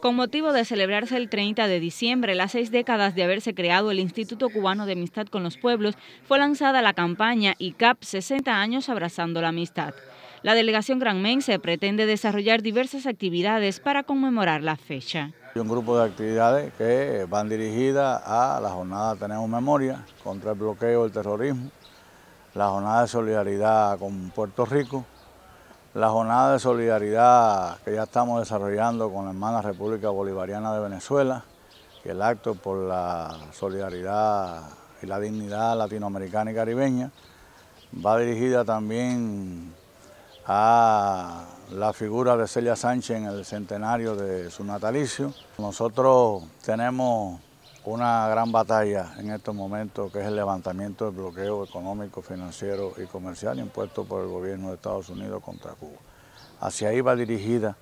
Con motivo de celebrarse el 30 de diciembre, las seis décadas de haberse creado el Instituto Cubano de Amistad con los Pueblos, fue lanzada la campaña ICAP 60 años abrazando la amistad. La delegación granmense pretende desarrollar diversas actividades para conmemorar la fecha. un grupo de actividades que van dirigidas a la jornada Tenemos Memoria contra el bloqueo del terrorismo, la jornada de solidaridad con Puerto Rico, la jornada de solidaridad que ya estamos desarrollando con la hermana República Bolivariana de Venezuela, y el acto por la solidaridad y la dignidad latinoamericana y caribeña, va dirigida también a la figura de Celia Sánchez en el centenario de su natalicio. Nosotros tenemos una gran batalla en estos momentos que es el levantamiento del bloqueo económico, financiero y comercial impuesto por el gobierno de Estados Unidos contra Cuba. Hacia ahí va dirigida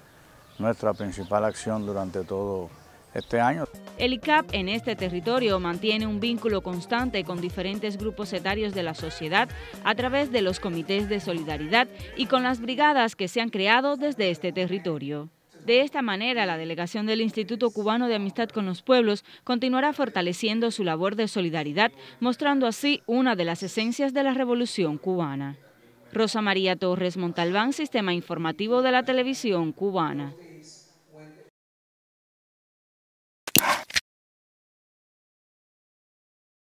nuestra principal acción durante todo este año. El ICAP en este territorio mantiene un vínculo constante con diferentes grupos etarios de la sociedad a través de los comités de solidaridad y con las brigadas que se han creado desde este territorio. De esta manera, la delegación del Instituto Cubano de Amistad con los Pueblos continuará fortaleciendo su labor de solidaridad, mostrando así una de las esencias de la Revolución cubana. Rosa María Torres Montalbán, Sistema Informativo de la Televisión Cubana.